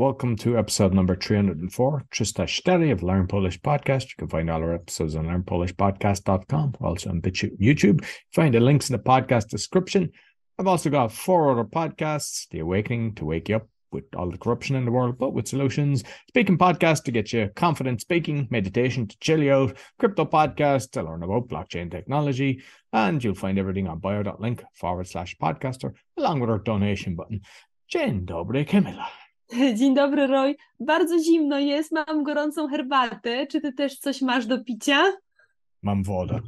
Welcome to episode number 304, Trista study of Learn Polish Podcast. You can find all our episodes on learnpolishpodcast.com, also on YouTube. Find the links in the podcast description. I've also got four other podcasts The Awakening to Wake You Up with all the corruption in the world, but with solutions, Speaking Podcast to get you confident speaking, meditation to chill you out, Crypto Podcast to learn about blockchain technology, and you'll find everything on bio.link forward slash podcaster, along with our donation button. Dzień dobry, Kamila. Dzień dobry, Roy. Bardzo zimno jest, mam gorącą herbatę. Czy ty też coś masz do picia? Mam wodę.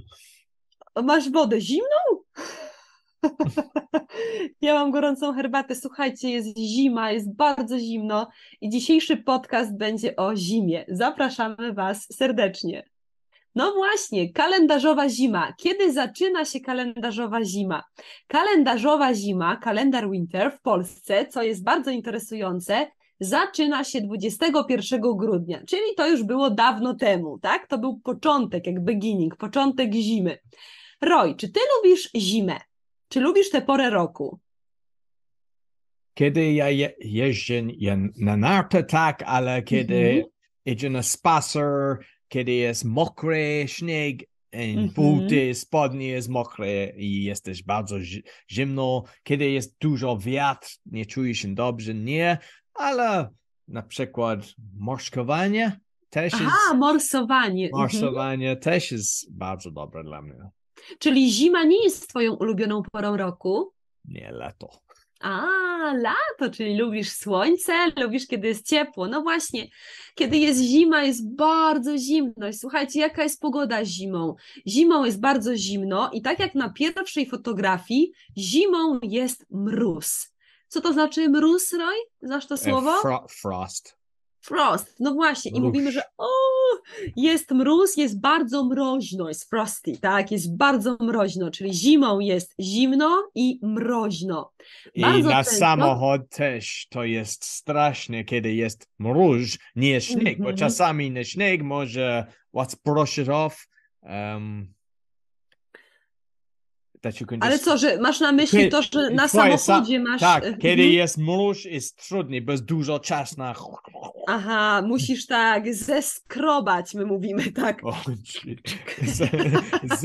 Masz wodę zimną? ja mam gorącą herbatę. Słuchajcie, jest zima, jest bardzo zimno i dzisiejszy podcast będzie o zimie. Zapraszamy Was serdecznie. No właśnie, kalendarzowa zima. Kiedy zaczyna się kalendarzowa zima? Kalendarzowa zima, kalendar winter w Polsce, co jest bardzo interesujące, zaczyna się 21 grudnia, czyli to już było dawno temu, tak? To był początek, jak beginning, początek zimy. Roy, czy ty lubisz zimę? Czy lubisz tę porę roku? Kiedy ja je, jeżdżę ja na narty, tak, ale kiedy mhm. idzie na spacer, kiedy jest mokry śnieg, mm -hmm. buty, spodnie jest mokre i jesteś bardzo zimno. Kiedy jest dużo wiatr, nie czujesz się dobrze, nie, ale na przykład morskowanie też Aha, jest... morsowanie. Mhm. Morsowanie też jest bardzo dobre dla mnie. Czyli zima nie jest twoją ulubioną porą roku? Nie, lato. A, lato, czyli lubisz słońce, lubisz kiedy jest ciepło. No właśnie, kiedy jest zima, jest bardzo zimno. słuchajcie, jaka jest pogoda zimą? Zimą jest bardzo zimno i tak jak na pierwszej fotografii, zimą jest mróz. Co to znaczy mróz, Roy? Znasz to słowo? E, fro frost frost. No właśnie, i mówimy, że o, jest mróz, jest bardzo mroźno, jest frosty, tak? Jest bardzo mroźno, czyli zimą jest zimno i mroźno. Bardzo I na samochód też to jest straszne, kiedy jest mróz, nie śnieg, mm -hmm. bo mhm. czasami na śnieg może what's brush it off. Um, that you can just... Ale co, że masz na myśli to, że na Twoje, samochodzie masz... Tak, mhm. kiedy jest mróz, jest trudny, bo jest dużo czasu na... Aha, musisz tak zeskrobać, my mówimy, tak. O, zeskrobać.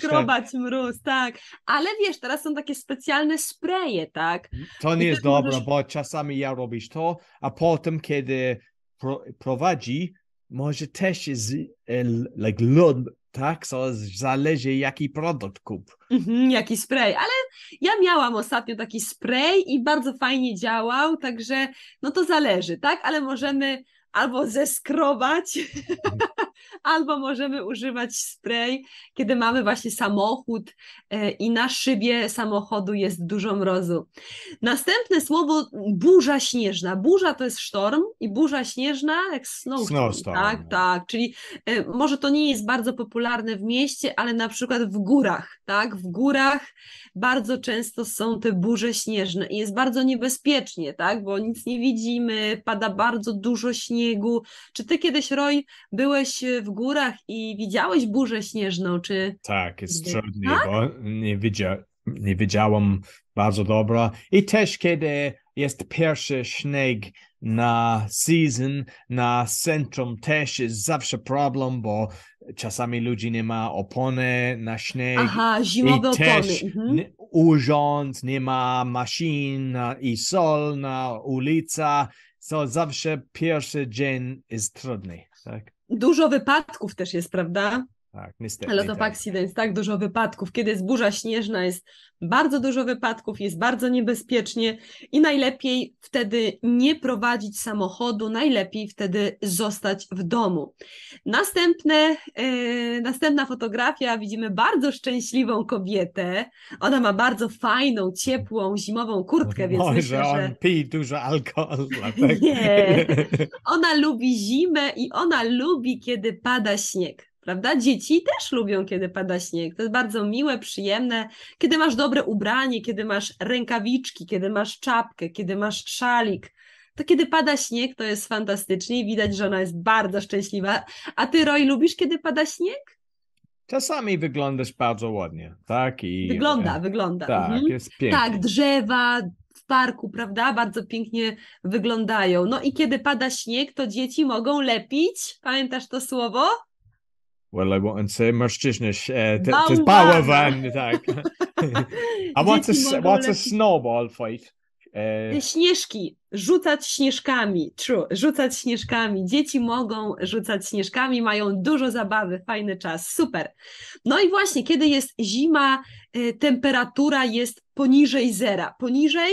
Zeskrobać tak. mróz, tak. Ale wiesz, teraz są takie specjalne spreje, tak? To nie jest tak dobre, możesz... bo czasami ja robisz to, a potem, kiedy pro, prowadzi, może też jest e, like lód tak? co zależy jaki produkt kup. Mhm, jaki spray, ale ja miałam ostatnio taki spray i bardzo fajnie działał, także no to zależy, tak? Ale możemy albo zeskrobać, mhm. albo możemy używać spray, kiedy mamy właśnie samochód e, i na szybie samochodu jest dużo mrozu. Następne słowo burza śnieżna. Burza to jest sztorm i burza śnieżna jak snowstorm. snowstorm. Tak, no. tak, czyli e, może to nie jest bardzo popularne w mieście, ale na przykład w górach, tak, w górach bardzo często są te burze śnieżne i jest bardzo niebezpiecznie, tak, bo nic nie widzimy, pada bardzo dużo śniegu. Czy ty kiedyś, Roy, byłeś e, w w górach i widziałeś burzę śnieżną, czy... Tak, jest trudno, tak? bo nie, widzia, nie widziałam bardzo dobra. I też kiedy jest pierwszy śnieg na season, na centrum też jest zawsze problem, bo czasami ludzi nie ma opony na śnieg. Aha, zimowe I też Mhm. Urząd, nie ma maszyn i sol na ulica, so zawsze pierwszy dzień jest trudny. Tak? dużo wypadków też jest, prawda? tak, niestety. Ale to tak. jest tak, dużo wypadków. Kiedy jest burza śnieżna, jest bardzo dużo wypadków, jest bardzo niebezpiecznie i najlepiej wtedy nie prowadzić samochodu, najlepiej wtedy zostać w domu. Następne, yy, następna fotografia, widzimy bardzo szczęśliwą kobietę. Ona ma bardzo fajną, ciepłą, zimową kurtkę, więc Może myślę, on że... dużo alkoholu. Tak? Nie, ona lubi zimę i ona lubi, kiedy pada śnieg prawda? Dzieci też lubią, kiedy pada śnieg. To jest bardzo miłe, przyjemne, kiedy masz dobre ubranie, kiedy masz rękawiczki, kiedy masz czapkę, kiedy masz szalik. To kiedy pada śnieg, to jest fantastycznie i widać, że ona jest bardzo szczęśliwa. A ty, Roy, lubisz, kiedy pada śnieg? Czasami wyglądasz bardzo ładnie, tak? I, wygląda, e, wygląda. Tak, mhm. jest pięknie. Tak, drzewa, w parku, prawda? Bardzo pięknie wyglądają. No i kiedy pada śnieg, to dzieci mogą lepić, pamiętasz to słowo? Well, I want to, say, to jest bałwan, tak. A what's a, what's a snowball fight? E, śnieżki, rzucać śnieżkami, true, rzucać śnieżkami. Dzieci mogą rzucać śnieżkami, mają dużo zabawy, fajny czas, super. No i właśnie, kiedy jest zima, e, temperatura jest poniżej zera, poniżej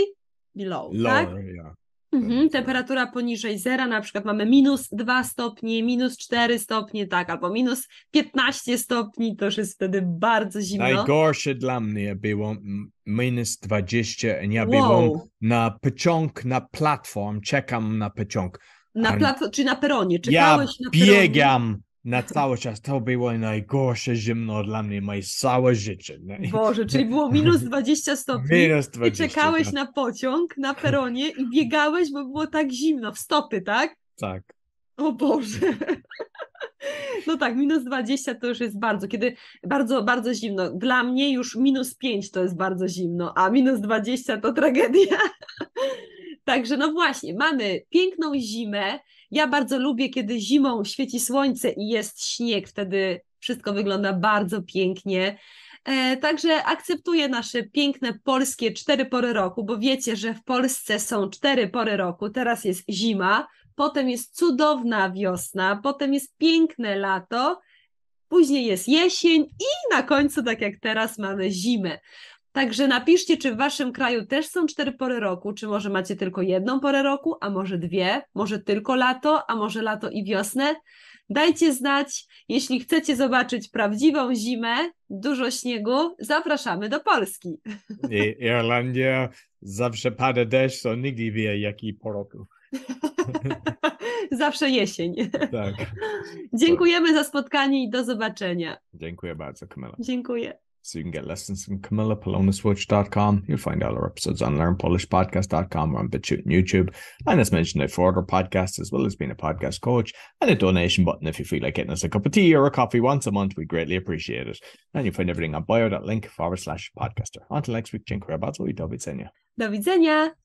low, low tak? Yeah. Mhm, temperatura poniżej zera, na przykład mamy minus 2 stopnie, minus 4 stopnie, tak, albo minus 15 stopni, to już jest wtedy bardzo zimno. Najgorsze dla mnie było minus 20, ja wow. byłem na pociąg, na platform, czekam na pociąg. Na platform, czy na peronie, czekałeś ja na biegam na cały czas. To było najgorsze zimno dla mnie, moje całe życie. Boże, czyli było minus 20 stopni minus 20, i czekałeś tak. na pociąg na peronie i biegałeś, bo było tak zimno, w stopy, tak? Tak. O Boże. No tak, minus 20 to już jest bardzo, kiedy bardzo, bardzo zimno. Dla mnie już minus 5 to jest bardzo zimno, a minus 20 to tragedia. Także no właśnie, mamy piękną zimę, ja bardzo lubię, kiedy zimą świeci słońce i jest śnieg, wtedy wszystko wygląda bardzo pięknie. E, także akceptuję nasze piękne polskie cztery pory roku, bo wiecie, że w Polsce są cztery pory roku. Teraz jest zima, potem jest cudowna wiosna, potem jest piękne lato, później jest jesień i na końcu, tak jak teraz, mamy zimę. Także napiszcie, czy w Waszym kraju też są cztery pory roku, czy może macie tylko jedną porę roku, a może dwie, może tylko lato, a może lato i wiosnę. Dajcie znać, jeśli chcecie zobaczyć prawdziwą zimę, dużo śniegu, zapraszamy do Polski. I Irlandia zawsze pada deszcz, to nigdy wie, jaki po roku. Zawsze jesień. Tak. Dziękujemy za spotkanie i do zobaczenia. Dziękuję bardzo, Kamela. Dziękuję. So you can get lessons from Camilla PolonaSwitch.com. You'll find all our episodes on LearnPolishPodcast.com or on BitChute and YouTube. And as mentioned, I other podcasts as well as being a podcast coach and a donation button if you feel like getting us a cup of tea or a coffee once a month. We greatly appreciate it. And you'll find everything on bio.link forward slash podcaster. Until next week, dziękuję bardzo i David widzenia. David widzenia.